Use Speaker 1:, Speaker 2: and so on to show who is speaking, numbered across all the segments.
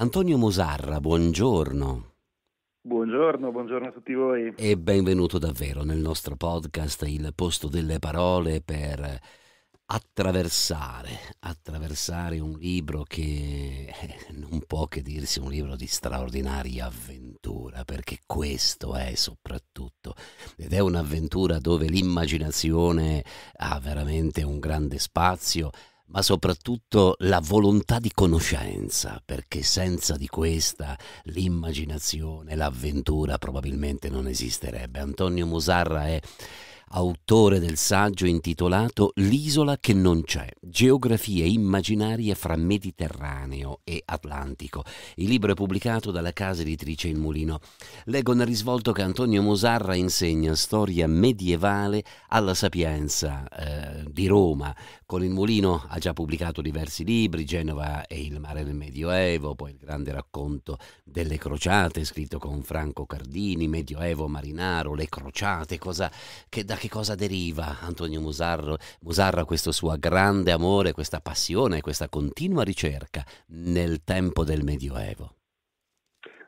Speaker 1: Antonio Musarra, buongiorno.
Speaker 2: Buongiorno, buongiorno a tutti voi.
Speaker 1: E benvenuto davvero nel nostro podcast Il posto delle parole per attraversare, attraversare un libro che eh, non può che dirsi un libro di straordinaria avventura, perché questo è soprattutto, ed è un'avventura dove l'immaginazione ha veramente un grande spazio ma soprattutto la volontà di conoscenza, perché senza di questa l'immaginazione, l'avventura probabilmente non esisterebbe. Antonio Musarra è autore del saggio intitolato L'isola che non c'è, geografie immaginarie fra Mediterraneo e Atlantico. Il libro è pubblicato dalla casa editrice Il Mulino. Leggo nel risvolto che Antonio Mosarra insegna storia medievale alla Sapienza eh, di Roma. Con Il Mulino ha già pubblicato diversi libri, Genova e il mare del Medioevo, poi il grande racconto delle crociate scritto con Franco Cardini, Medioevo Marinaro, le crociate, cosa che da che cosa deriva Antonio Musarro, Musarra questo suo grande amore, questa passione, questa continua ricerca nel tempo del Medioevo?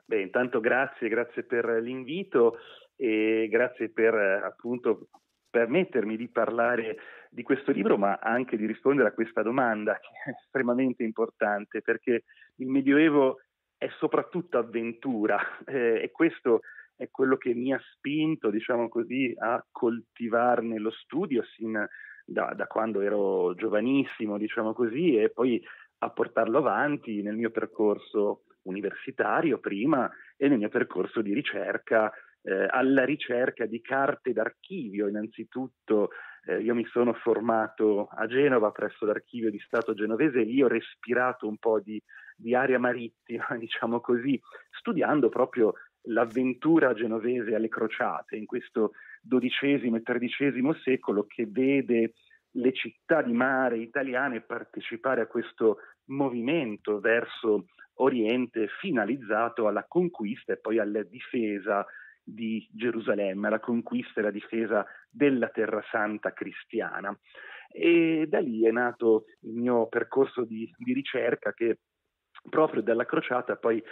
Speaker 2: Beh, intanto grazie, grazie per l'invito e grazie per eh, appunto permettermi di parlare di questo libro, ma anche di rispondere a questa domanda che è estremamente importante perché il Medioevo è soprattutto avventura eh, e questo è quello che mi ha spinto, diciamo così, a coltivarne lo studio sin da, da quando ero giovanissimo, diciamo così, e poi a portarlo avanti nel mio percorso universitario prima e nel mio percorso di ricerca, eh, alla ricerca di carte d'archivio innanzitutto. Eh, io mi sono formato a Genova presso l'archivio di Stato genovese e lì ho respirato un po' di, di aria marittima, diciamo così, studiando proprio l'avventura genovese alle crociate in questo XII e XIII secolo che vede le città di mare italiane partecipare a questo movimento verso Oriente finalizzato alla conquista e poi alla difesa di Gerusalemme, alla conquista e alla difesa della terra santa cristiana. E da lì è nato il mio percorso di, di ricerca che proprio dalla crociata poi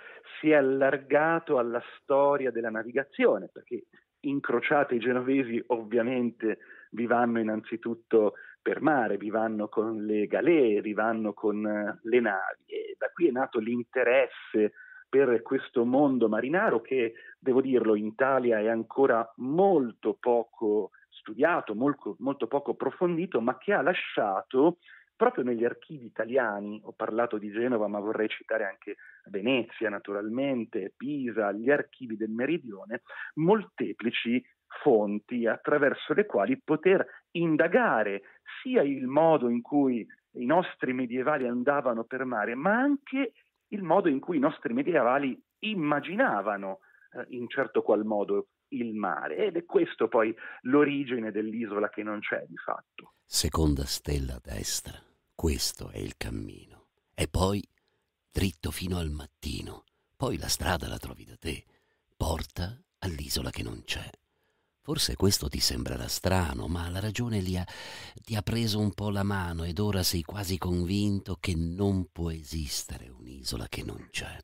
Speaker 2: si è allargato alla storia della navigazione, perché in crociata i genovesi ovviamente vi vanno innanzitutto per mare, vi vanno con le galee, vi vanno con eh, le navi e da qui è nato l'interesse per questo mondo marinaro che, devo dirlo, in Italia è ancora molto poco studiato, molto, molto poco approfondito, ma che ha lasciato proprio negli archivi italiani, ho parlato di Genova ma vorrei citare anche Venezia naturalmente, Pisa, gli archivi del meridione, molteplici fonti attraverso le quali poter indagare sia il modo in cui i nostri medievali andavano per mare, ma anche il modo in cui i nostri medievali immaginavano eh, in certo qual modo il mare. Ed è questo poi l'origine dell'isola che non c'è di fatto.
Speaker 1: Seconda stella a destra. Questo è il cammino. E poi dritto fino al mattino. Poi la strada la trovi da te. Porta all'isola che non c'è. Forse questo ti sembrerà strano, ma la ragione ha, ti ha preso un po' la mano ed ora sei quasi convinto che non può esistere un'isola che non c'è.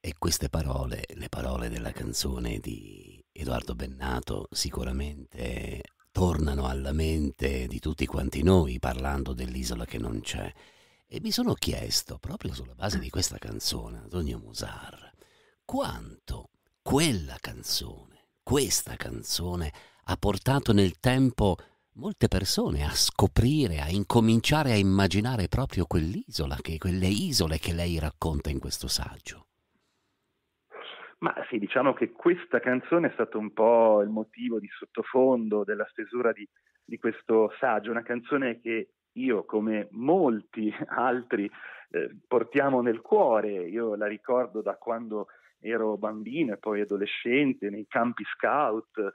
Speaker 1: E queste parole, le parole della canzone di Edoardo Bennato, sicuramente tornano alla mente di tutti quanti noi parlando dell'isola che non c'è. E mi sono chiesto, proprio sulla base di questa canzone, Antonio Musar, quanto quella canzone, questa canzone, ha portato nel tempo molte persone a scoprire, a incominciare a immaginare proprio quell'isola, che, quelle isole che lei racconta in questo saggio.
Speaker 2: Ma sì, diciamo che questa canzone è stato un po' il motivo di sottofondo della stesura di, di questo saggio, una canzone che io, come molti altri, eh, portiamo nel cuore. Io la ricordo da quando ero bambino e poi adolescente, nei campi scout, eh,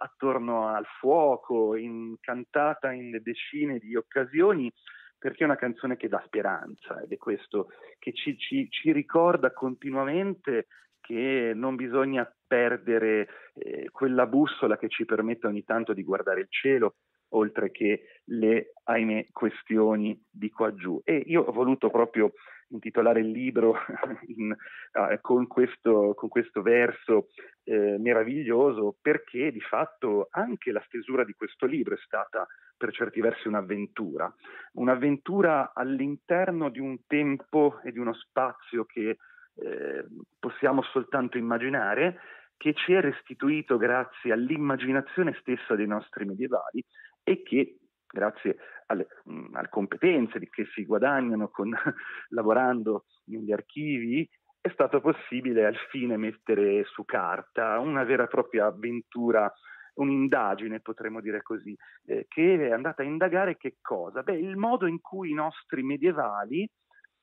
Speaker 2: attorno al fuoco, in, cantata in decine di occasioni perché è una canzone che dà speranza ed è questo che ci, ci, ci ricorda continuamente che non bisogna perdere eh, quella bussola che ci permette ogni tanto di guardare il cielo, oltre che le, ahimè, questioni di qua giù. E io ho voluto proprio intitolare il libro in, ah, con, questo, con, questo, verso eh, meraviglioso perché di fatto anche la stesura di questo libro è stata per certi versi un'avventura, un'avventura all'interno di un tempo e di uno spazio che eh, possiamo soltanto immaginare, che ci è restituito grazie all'immaginazione stessa dei nostri medievali e che grazie alle, mh, alle competenze che si guadagnano con, lavorando negli archivi è stato possibile al fine mettere su carta una vera e propria avventura, un'indagine, potremmo dire così, eh, che è andata a indagare che cosa? Beh, il modo in cui i nostri medievali,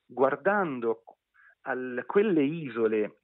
Speaker 2: guardando a quelle isole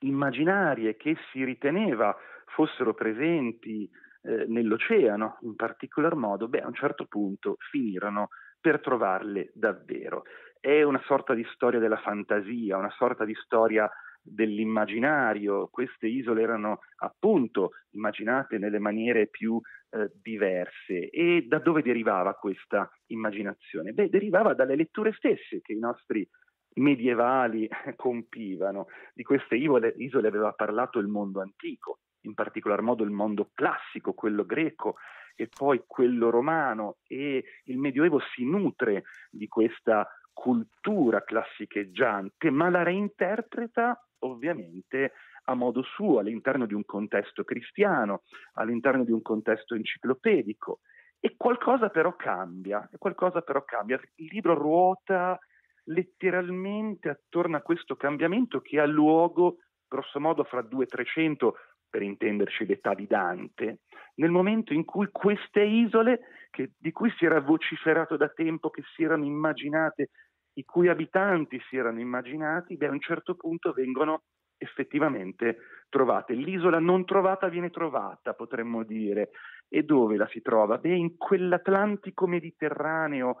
Speaker 2: immaginarie che si riteneva fossero presenti eh, nell'oceano in particolar modo, beh, a un certo punto finirono per trovarle davvero. È una sorta di storia della fantasia, una sorta di storia dell'immaginario. Queste isole erano appunto immaginate nelle maniere più eh, diverse. E da dove derivava questa immaginazione? Beh, derivava dalle letture stesse che i nostri medievali compivano. Di queste isole, isole aveva parlato il mondo antico, in particolar modo il mondo classico, quello greco e poi quello romano e il Medioevo si nutre di questa cultura classicheggiante, ma la reinterpreta ovviamente a modo suo, all'interno di un contesto cristiano, all'interno di un contesto enciclopedico. E qualcosa però cambia, qualcosa però cambia. Il libro ruota letteralmente attorno a questo cambiamento che ha luogo grossomodo fra 2 e 300, per intenderci l'età di Dante, nel momento in cui queste isole, che, di cui si era vociferato da tempo, che si erano immaginate, i cui abitanti si erano immaginati, beh, a un certo punto vengono effettivamente trovate. L'isola non trovata viene trovata, potremmo dire. E dove la si trova? Beh, in quell'Atlantico mediterraneo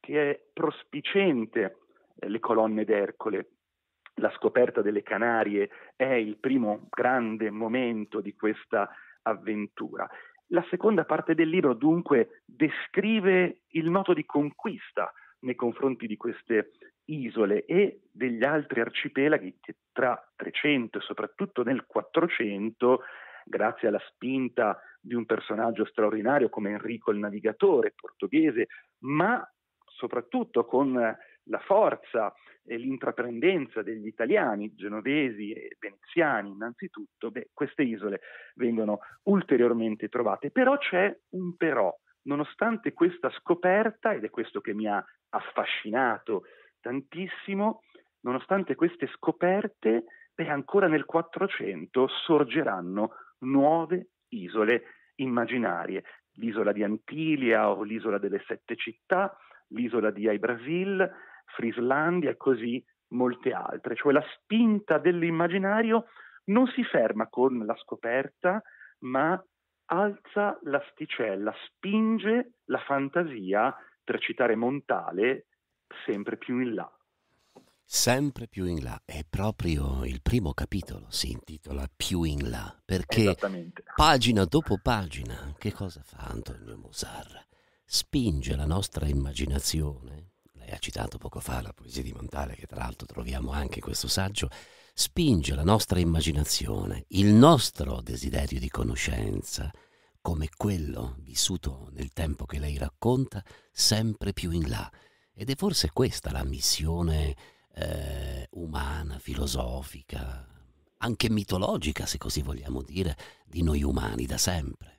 Speaker 2: che è prospicente le colonne d'Ercole. La scoperta delle Canarie è il primo grande momento di questa avventura. La seconda parte del libro dunque descrive il moto di conquista nei confronti di queste isole e degli altri arcipelaghi che tra 300 e soprattutto nel 400, grazie alla spinta di un personaggio straordinario come Enrico il Navigatore portoghese, ma soprattutto con la forza e l'intraprendenza degli italiani, genovesi e veneziani innanzitutto, beh, queste isole vengono ulteriormente trovate. Però c'è un però. Nonostante questa scoperta, ed è questo che mi ha affascinato tantissimo, nonostante queste scoperte, beh, ancora nel 400 sorgeranno nuove isole immaginarie. L'isola di Antilia o l'isola delle sette città, l'isola di Ai Brasil, Frislandia e così molte altre, cioè la spinta dell'immaginario non si ferma con la scoperta, ma alza l'asticella, spinge la fantasia, per citare Montale, sempre più in là.
Speaker 1: Sempre più in là, è proprio il primo capitolo, si intitola Più in là, perché pagina dopo pagina, che cosa fa Antonio Musarra? Spinge la nostra immaginazione e ha citato poco fa la poesia di Montale, che tra l'altro troviamo anche in questo saggio, spinge la nostra immaginazione, il nostro desiderio di conoscenza, come quello vissuto nel tempo che lei racconta, sempre più in là. Ed è forse questa la missione eh, umana, filosofica, anche mitologica, se così vogliamo dire, di noi umani da sempre.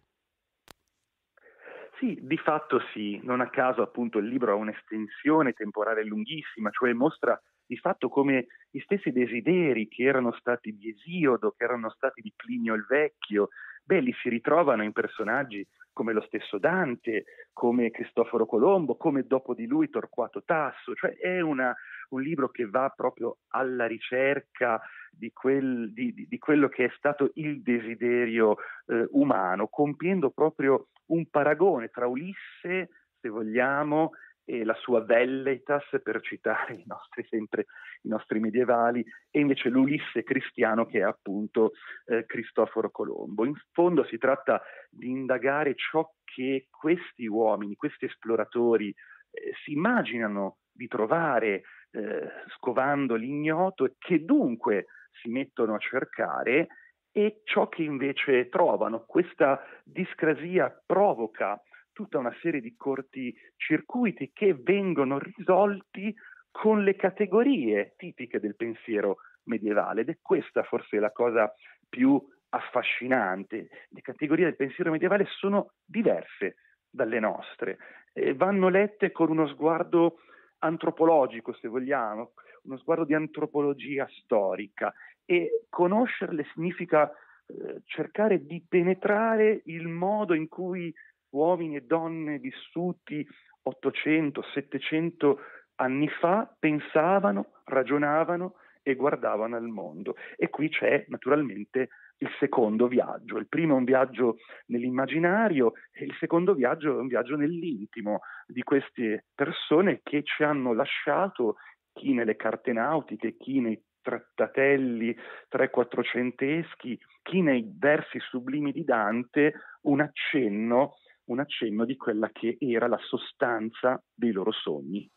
Speaker 2: Sì, di fatto sì, non a caso appunto il libro ha un'estensione temporale lunghissima, cioè mostra di fatto come gli stessi desideri che erano stati di Esiodo, che erano stati di Plinio il Vecchio, beh, li si ritrovano in personaggi come lo stesso Dante, come Cristoforo Colombo, come dopo di lui Torquato Tasso, cioè è una, un libro che va proprio alla ricerca di, quel, di, di, di quello che è stato il desiderio eh, umano, compiendo proprio un paragone tra Ulisse, se vogliamo, e la sua velleitas, per citare i nostri, sempre i nostri medievali, e invece l'Ulisse cristiano che è appunto eh, Cristoforo Colombo. In fondo si tratta di indagare ciò che questi uomini, questi esploratori eh, si immaginano di trovare eh, scovando l'ignoto e che dunque si mettono a cercare e ciò che invece trovano. Questa discrasia provoca tutta una serie di corti circuiti che vengono risolti con le categorie tipiche del pensiero medievale ed è questa forse la cosa più affascinante. Le categorie del pensiero medievale sono diverse dalle nostre, eh, vanno lette con uno sguardo antropologico, se vogliamo, uno sguardo di antropologia storica e conoscerle significa eh, cercare di penetrare il modo in cui uomini e donne vissuti 800, 700 anni fa pensavano, ragionavano e guardavano al mondo. E qui c'è naturalmente il secondo viaggio. Il primo è un viaggio nell'immaginario e il secondo viaggio è un viaggio nell'intimo di queste persone che ci hanno lasciato chi nelle carte nautiche, chi nei trattatelli tre-quattrocenteschi, chi nei versi sublimi di Dante un accenno un accenno di quella che era la sostanza dei loro sogni.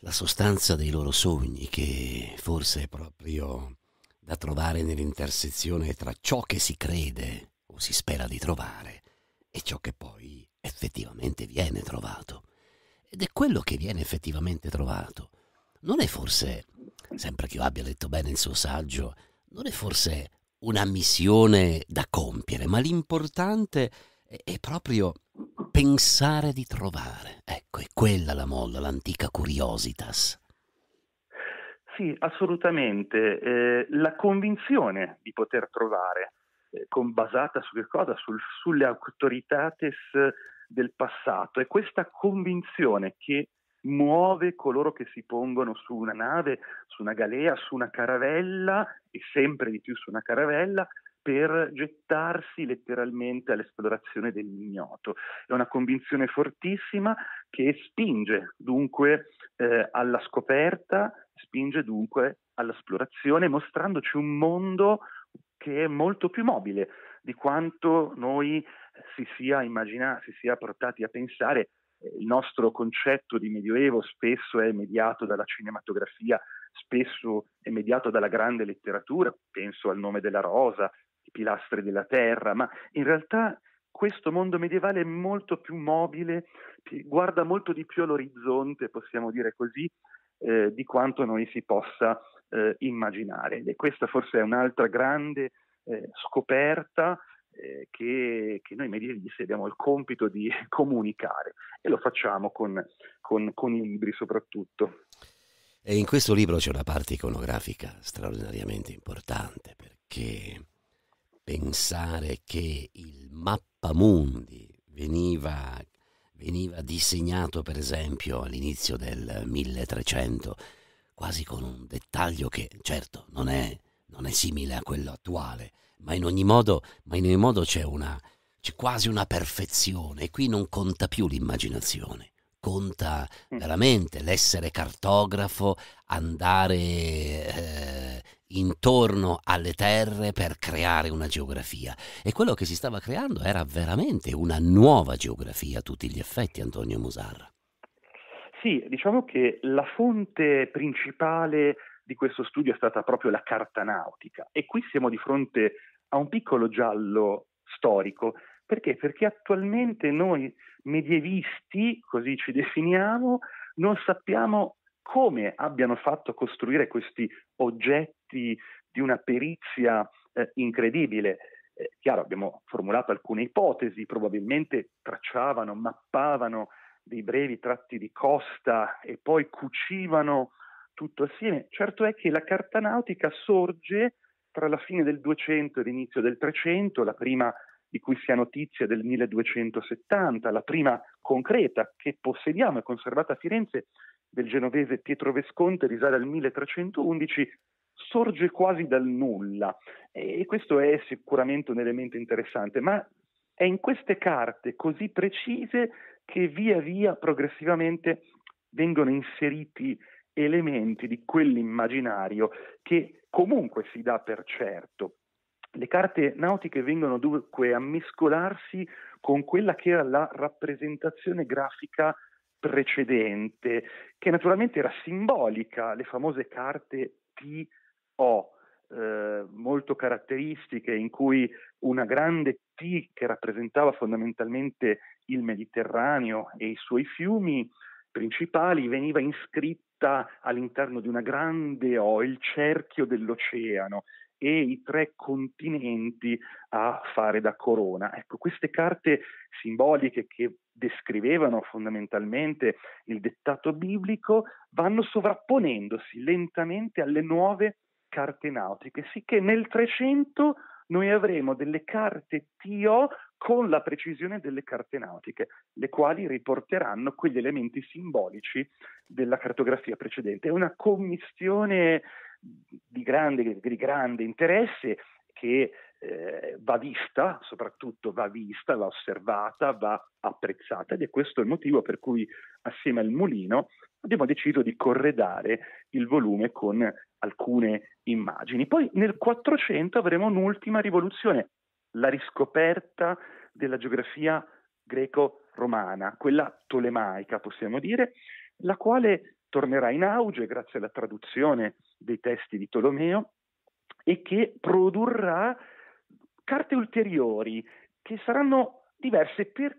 Speaker 1: La sostanza dei loro sogni che forse è proprio da trovare nell'intersezione tra ciò che si crede o si spera di trovare e ciò che poi effettivamente viene trovato. Ed è quello che viene effettivamente trovato. Non è forse, sempre che io abbia letto bene il suo saggio, non è forse una missione da compiere, ma l'importante è proprio pensare di trovare. Ecco, è quella la molla, l'antica curiositas.
Speaker 2: Sì, assolutamente. Eh, la convinzione di poter trovare, eh, con, basata su che cosa? Sul, sulle autoritates del passato. È questa convinzione che muove coloro che si pongono su una nave, su una galea, su una caravella e sempre di più su una caravella per gettarsi letteralmente all'esplorazione dell'ignoto. È una convinzione fortissima che spinge dunque eh, alla scoperta, spinge dunque all'esplorazione, mostrandoci un mondo che è molto più mobile di quanto noi eh, si sia immaginati, si sia portati a pensare. Eh, il nostro concetto di medioevo spesso è mediato dalla cinematografia, spesso è mediato dalla grande letteratura, penso al nome della rosa, pilastri della terra, ma in realtà questo mondo medievale è molto più mobile, guarda molto di più all'orizzonte, possiamo dire così, eh, di quanto noi si possa eh, immaginare. E questa forse è un'altra grande eh, scoperta eh, che, che, noi medievisti abbiamo il compito di comunicare e lo facciamo con, con, con i libri soprattutto.
Speaker 1: E in questo libro c'è una parte iconografica straordinariamente importante perché pensare che il mappamundi veniva, veniva disegnato per esempio all'inizio del 1300 quasi con un dettaglio che certo non è, non è simile a quello attuale, ma in ogni modo, in ogni modo c'è, una, c'è quasi una perfezione e qui non conta più l'immaginazione conta mm. veramente l'essere cartografo, andare eh, intorno alle terre per creare una geografia e quello che si stava creando era veramente una nuova geografia a tutti gli effetti, Antonio Musarra.
Speaker 2: Sì, diciamo che la fonte principale di questo studio è stata proprio la carta nautica e qui siamo di fronte a un piccolo giallo storico. Perché? Perché attualmente noi medievisti, così ci definiamo, non sappiamo come abbiano fatto costruire questi oggetti frutti di una perizia eh, incredibile. Eh, chiaro, abbiamo formulato alcune ipotesi, probabilmente tracciavano, mappavano dei brevi tratti di costa e poi cucivano tutto assieme. Certo è che la carta nautica sorge tra la fine del 200 e l'inizio del 300, la prima di cui si ha notizia del 1270, la prima concreta che possediamo e conservata a Firenze del genovese Pietro Vesconte risale al 1311 sorge quasi dal nulla e questo è sicuramente un elemento interessante, ma è in queste carte così precise che via via progressivamente vengono inseriti elementi di quell'immaginario che comunque si dà per certo. Le carte nautiche vengono dunque a mescolarsi con quella che era la rappresentazione grafica precedente, che naturalmente era simbolica, le famose carte T ho eh, molto caratteristiche in cui una grande T che rappresentava fondamentalmente il Mediterraneo e i suoi fiumi principali veniva iscritta all'interno di una grande O, il cerchio dell'oceano e i tre continenti a fare da corona. Ecco, queste carte simboliche che descrivevano fondamentalmente il dettato biblico vanno sovrapponendosi lentamente alle nuove carte nautiche, sicché nel 300 noi avremo delle carte TO con la precisione delle carte nautiche, le quali riporteranno quegli elementi simbolici della cartografia precedente. È una commissione di grande, di grande interesse che eh, va vista, soprattutto va vista, va osservata, va apprezzata ed è questo il motivo per cui assieme al mulino abbiamo deciso di corredare il volume con alcune immagini. Poi nel 400 avremo un'ultima rivoluzione, la riscoperta della geografia greco-romana, quella tolemaica possiamo dire, la quale tornerà in auge grazie alla traduzione dei testi di Tolomeo e che produrrà carte ulteriori che saranno diverse per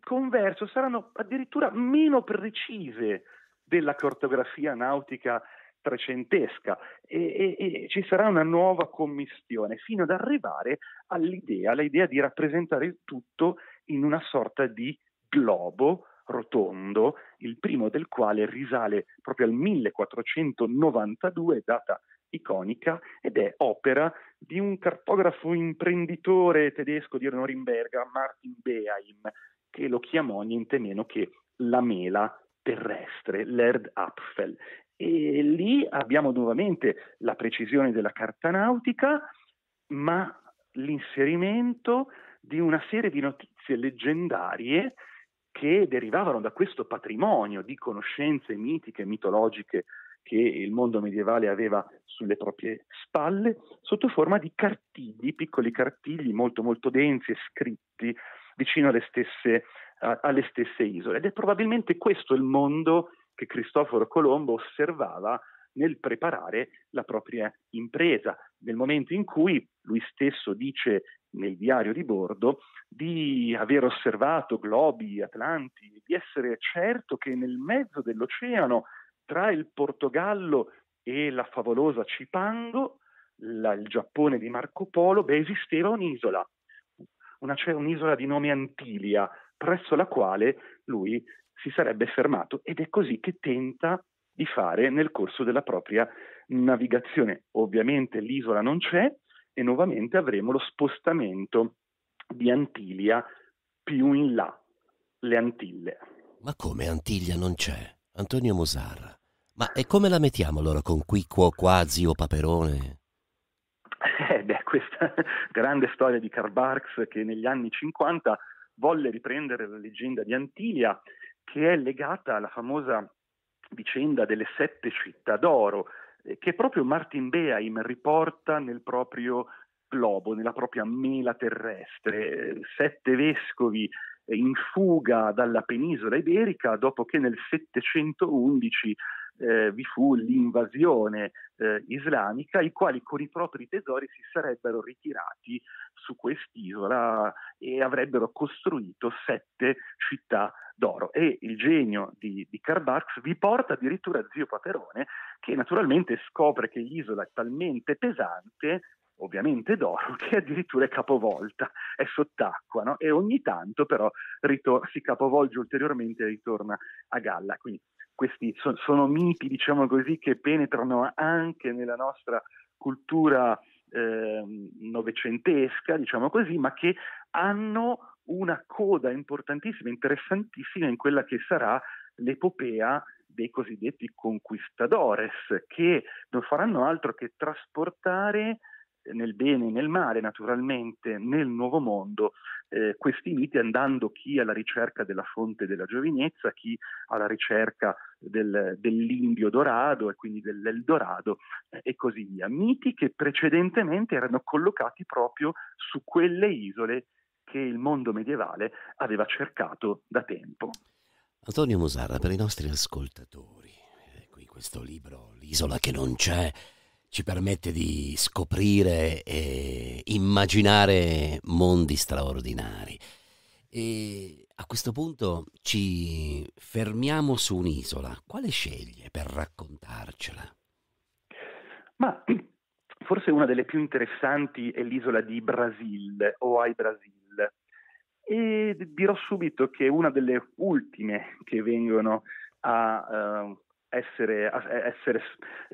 Speaker 2: converso, saranno addirittura meno precise della cartografia nautica trecentesca e, e, e, ci sarà una nuova commissione fino ad arrivare all'idea, all'idea di rappresentare il tutto in una sorta di globo rotondo, il primo del quale risale proprio al 1492, data iconica, ed è opera di un cartografo imprenditore tedesco di Norimberga, Martin Behaim, che lo chiamò niente meno che la mela terrestre, l'Erd Apfel. E lì abbiamo nuovamente la precisione della carta nautica, ma l'inserimento di una serie di notizie leggendarie che derivavano da questo patrimonio di conoscenze mitiche e mitologiche che il mondo medievale aveva sulle proprie spalle, sotto forma di cartigli, piccoli cartigli molto molto densi e scritti vicino alle stesse a, alle stesse isole. Ed è probabilmente questo il mondo che Cristoforo Colombo osservava nel preparare la propria impresa, nel momento in cui lui stesso dice nel diario di bordo di aver osservato globi, atlanti, di essere certo che nel mezzo dell'oceano, tra il Portogallo e la favolosa Cipango, la, il Giappone di Marco Polo, beh, esisteva un'isola, una, cioè un'isola di nome Antilia, presso la quale lui si sarebbe fermato ed è così che tenta di fare nel corso della propria navigazione. Ovviamente l'isola non c'è e nuovamente avremo lo spostamento di Antilia più in là, le Antille.
Speaker 1: Ma come Antiglia non c'è? Antonio Musarra. Ma e come la mettiamo allora con qui, quo, quasi o Paperone?
Speaker 2: Eh beh, questa grande storia di Karl Barks che negli anni 50 volle riprendere la leggenda di Antilia che è legata alla famosa vicenda delle sette città d'oro eh, che proprio Martin Beheim riporta nel proprio globo, nella propria mela terrestre, eh, sette vescovi eh, in fuga dalla penisola iberica dopo che nel 711 eh, vi fu l'invasione eh, islamica, i quali con i propri tesori si sarebbero ritirati su quest'isola e avrebbero costruito sette città d'oro. E il genio di, di Carbax vi porta addirittura zio Paperone, che naturalmente scopre che l'isola è talmente pesante ovviamente d'oro, che addirittura è capovolta, è sott'acqua no? e ogni tanto però ritor- si capovolge ulteriormente e ritorna a galla. Quindi questi so, sono miti, diciamo così, che penetrano anche nella nostra cultura eh, novecentesca, diciamo così, ma che hanno una coda importantissima, interessantissima in quella che sarà l'epopea dei cosiddetti conquistadores, che non faranno altro che trasportare nel bene e nel male, naturalmente, nel nuovo mondo eh, questi miti andando chi alla ricerca della fonte della giovinezza, chi alla ricerca del, dell'Indio Dorado e quindi dell'Eldorado eh, e così via. Miti che precedentemente erano collocati proprio su quelle isole che il mondo medievale aveva cercato da tempo.
Speaker 1: Antonio Musarra, per i nostri ascoltatori, eh, qui questo libro, L'isola che non c'è, ci permette di scoprire e immaginare mondi straordinari. E a questo punto ci fermiamo su un'isola. Quale sceglie per raccontarcela?
Speaker 2: Ma forse una delle più interessanti è l'isola di Brasil o ai Brasil. E dirò subito che una delle ultime che vengono a uh, essere, essere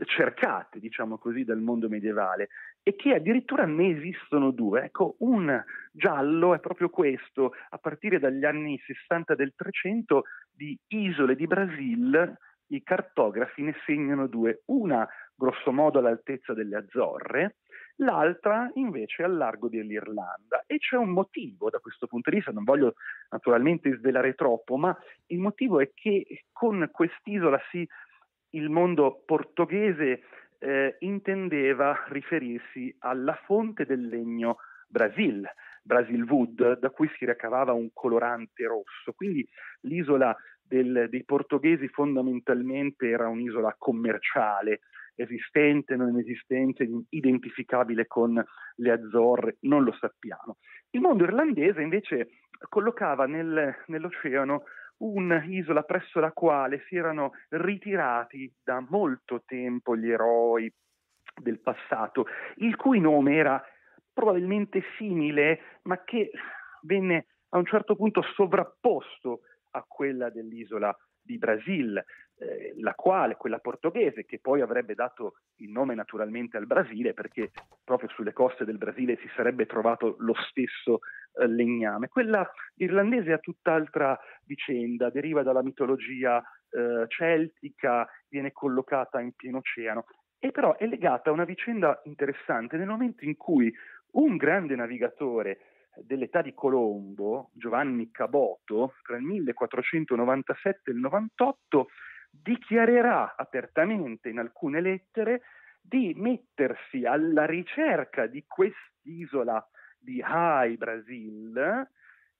Speaker 2: cercate, diciamo così, dal mondo medievale e che addirittura ne esistono due. Ecco, un giallo è proprio questo, a partire dagli anni 60 del 300 di isole di Brasil, i cartografi ne segnano due, una grosso modo all'altezza delle Azzorre, l'altra invece al largo dell'Irlanda. E c'è un motivo da questo punto di vista, non voglio naturalmente svelare troppo, ma il motivo è che con quest'isola si, il mondo portoghese eh, intendeva riferirsi alla fonte del legno Brasil, Brasil Wood, da cui si ricavava un colorante rosso. Quindi l'isola del, dei portoghesi fondamentalmente era un'isola commerciale esistente, non esistente, identificabile con le Azzorre, non lo sappiamo. Il mondo irlandese invece collocava nel, nell'oceano un'isola presso la quale si erano ritirati da molto tempo gli eroi del passato, il cui nome era probabilmente simile, ma che venne a un certo punto sovrapposto a quella dell'isola di Brasil. Eh, la quale, quella portoghese, che poi avrebbe dato il nome naturalmente al Brasile, perché proprio sulle coste del Brasile si sarebbe trovato lo stesso eh, legname. Quella irlandese ha tutt'altra vicenda, deriva dalla mitologia eh, celtica, viene collocata in pieno oceano, e però è legata a una vicenda interessante nel momento in cui un grande navigatore eh, dell'età di Colombo, Giovanni Caboto, tra il 1497 e il 98, dichiarerà apertamente in alcune lettere di mettersi alla ricerca di quest'isola di Hai Brasil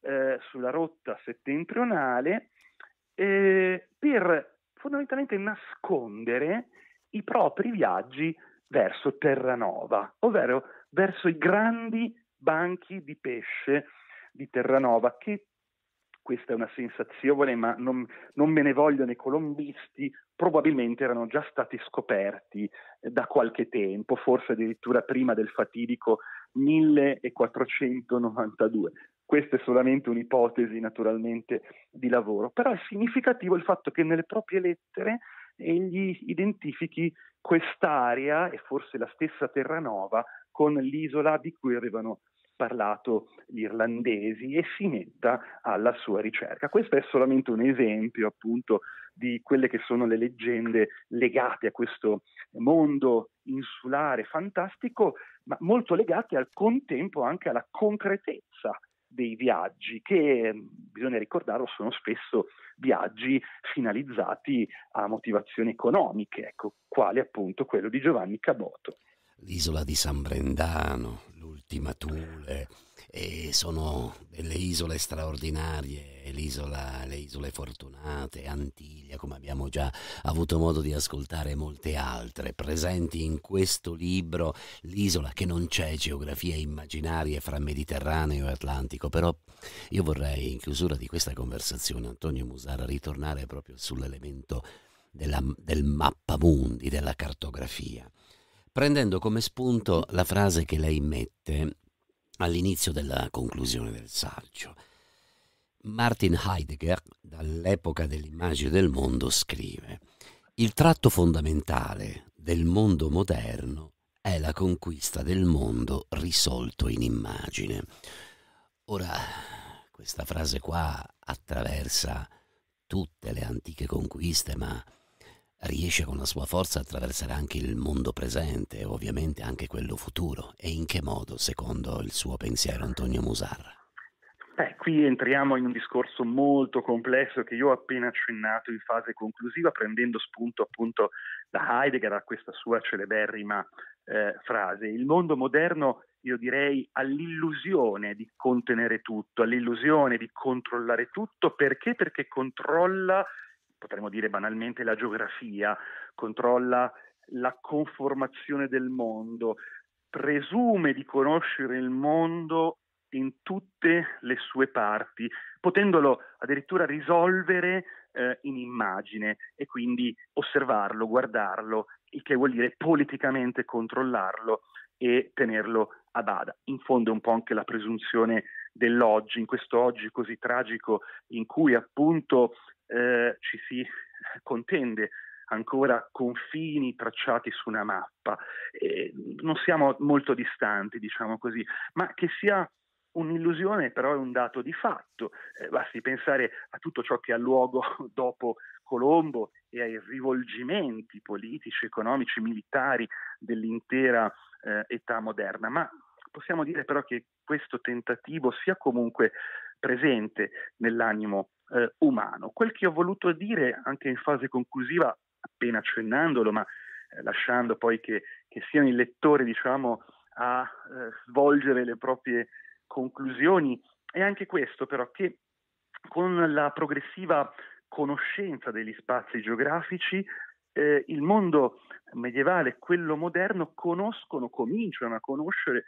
Speaker 2: eh, sulla rotta settentrionale eh, per fondamentalmente nascondere i propri viaggi verso Terranova, ovvero verso i grandi banchi di pesce di Terranova che questa è una sensazione, ma non, non me ne vogliono i colombisti, probabilmente erano già stati scoperti eh, da qualche tempo, forse addirittura prima del fatidico 1492. Questa è solamente un'ipotesi naturalmente di lavoro, però è significativo il fatto che nelle proprie lettere egli eh, identifichi quest'area e forse la stessa Terranova con l'isola di cui avevano parlato gli irlandesi e si metta alla sua ricerca. Questo è solamente un esempio appunto di quelle che sono le leggende legate a questo mondo insulare fantastico, ma molto legate al contempo anche alla concretezza dei viaggi che mm, bisogna ricordarlo sono spesso viaggi finalizzati a motivazioni economiche, ecco, quale appunto quello di Giovanni
Speaker 1: Caboto. L'isola di San Brendano, Matule, e sono delle isole straordinarie, l'isola, le isole Fortunate, Antiglia, come abbiamo già avuto modo di ascoltare molte altre, presenti in questo libro, l'isola che non c'è geografia immaginarie fra Mediterraneo e Atlantico, però io vorrei in chiusura di questa conversazione, Antonio Musara, ritornare proprio sull'elemento della, del mappamundi, della cartografia prendendo come spunto la frase che lei mette all'inizio della conclusione del saggio. Martin Heidegger, dall'epoca dell'immagine del mondo, scrive Il tratto fondamentale del mondo moderno è la conquista del mondo risolto in immagine. Ora, questa frase qua attraversa tutte le antiche conquiste, ma riesce con la sua forza a attraversare anche il mondo presente e ovviamente anche quello futuro. E in che modo, secondo il suo pensiero, Antonio Musarra?
Speaker 2: Beh, qui entriamo in un discorso molto complesso che io ho appena accennato in fase conclusiva, prendendo spunto appunto da Heidegger a questa sua celeberrima eh, frase. Il mondo moderno, io direi, ha l'illusione di contenere tutto, ha l'illusione di controllare tutto. Perché? Perché controlla potremmo dire banalmente la geografia, controlla la conformazione del mondo, presume di conoscere il mondo in tutte le sue parti, potendolo addirittura risolvere eh, in immagine e quindi osservarlo, guardarlo, il che vuol dire politicamente controllarlo e tenerlo a bada. In fondo è un po' anche la presunzione dell'oggi, in questo oggi così tragico in cui appunto eh, ci si contende ancora confini tracciati su una mappa, eh, non siamo molto distanti, diciamo così, ma che sia un'illusione però è un dato di fatto, eh, basti pensare a tutto ciò che ha luogo dopo Colombo e ai rivolgimenti politici, economici, militari dell'intera eh, età moderna, ma possiamo dire però che questo tentativo sia comunque presente nell'animo eh, umano. Quel che ho voluto dire anche in fase conclusiva, appena accennandolo, ma eh, lasciando poi che, che, siano i lettori diciamo, a eh, svolgere le proprie conclusioni, è anche questo però che con la progressiva conoscenza degli spazi geografici eh, il mondo medievale e quello moderno conoscono, cominciano a conoscere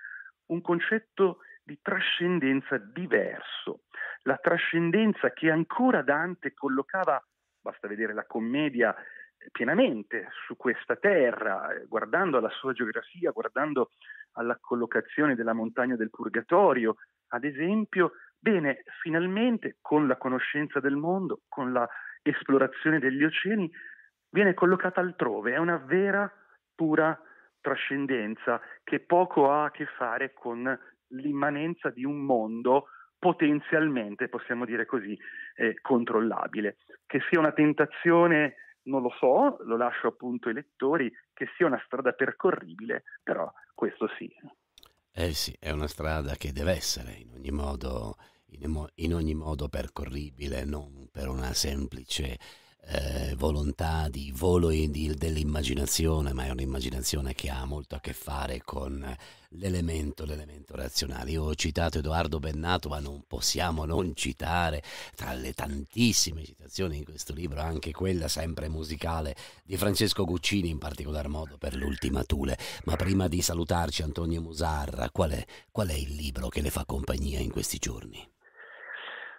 Speaker 2: un concetto di trascendenza diverso. La trascendenza che ancora Dante collocava, basta vedere la commedia, eh, pienamente su questa terra, eh, guardando alla sua geografia, guardando alla collocazione della montagna del Purgatorio, ad esempio, bene, finalmente con la conoscenza del mondo, con l'esplorazione degli oceani, viene collocata altrove, è una vera, pura trascendenza che poco ha a che fare con l'immanenza di un mondo potenzialmente, possiamo dire così, eh, controllabile. Che sia una tentazione non lo so, lo lascio appunto ai lettori, che sia una strada percorribile, però questo sì.
Speaker 1: Eh sì, è una strada che deve essere in ogni modo, in, in ogni modo percorribile, non per una semplice eh, volontà di volo di, dell'immaginazione, ma è un'immaginazione che ha molto a che fare con l'elemento, l'elemento razionale. Io ho citato Edoardo Bennato, ma non possiamo non citare tra le tantissime citazioni in questo libro anche quella sempre musicale di Francesco Guccini, in particolar modo per l'ultima Tule. Ma prima di salutarci Antonio Musarra, qual è, qual è il libro che le fa compagnia in questi giorni?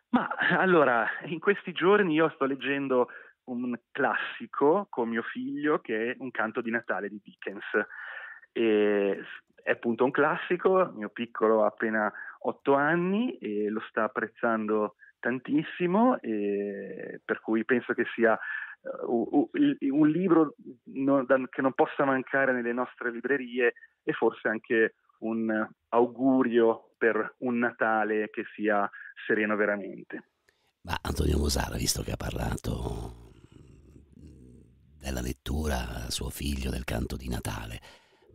Speaker 2: Ma allora, in questi giorni io sto leggendo un classico con mio figlio che è Un canto di Natale di Dickens. E è appunto un classico, mio piccolo ha appena otto anni e lo sta apprezzando tantissimo, per cui penso che sia eh, un libro che non possa mancare nelle nostre librerie e forse anche un augurio per un Natale che sia sereno veramente.
Speaker 1: Ma Antonio Mosara, visto che ha parlato della lettura a suo figlio del canto di Natale,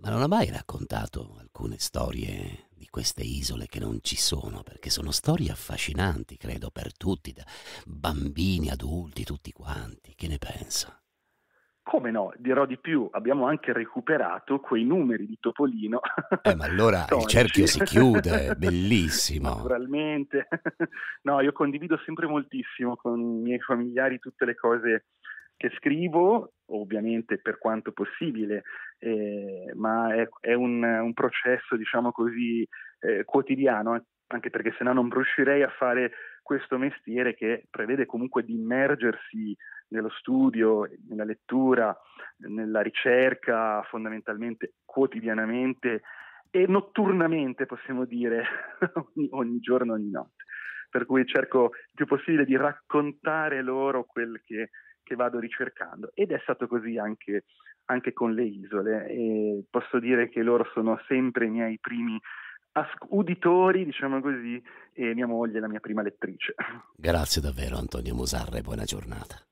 Speaker 1: ma non ha mai raccontato alcune storie di queste isole che non ci sono, perché sono storie affascinanti, credo, per tutti, da bambini, adulti, tutti quanti. Che ne pensa?
Speaker 2: Come no, dirò di più, abbiamo anche recuperato quei numeri di Topolino. Eh, ma allora il cerchio si chiude,
Speaker 1: bellissimo.
Speaker 2: Naturalmente. No, io condivido sempre moltissimo con i miei familiari tutte le cose che scrivo, ovviamente per quanto possibile, eh, ma è, è un, un, processo, diciamo così, eh, quotidiano, anche perché se no non riuscirei a fare questo mestiere che prevede comunque di immergersi nello studio, nella lettura, nella ricerca fondamentalmente quotidianamente e notturnamente possiamo dire ogni, giorno, ogni notte. Per cui cerco il più possibile di raccontare loro quel che che vado ricercando ed è stato così anche, anche con le isole e posso dire che loro sono sempre i miei primi Asc- uditori, diciamo così, e mia moglie è la mia prima lettrice.
Speaker 1: Grazie davvero Antonio Musarra e buona giornata.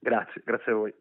Speaker 2: Grazie, grazie a voi.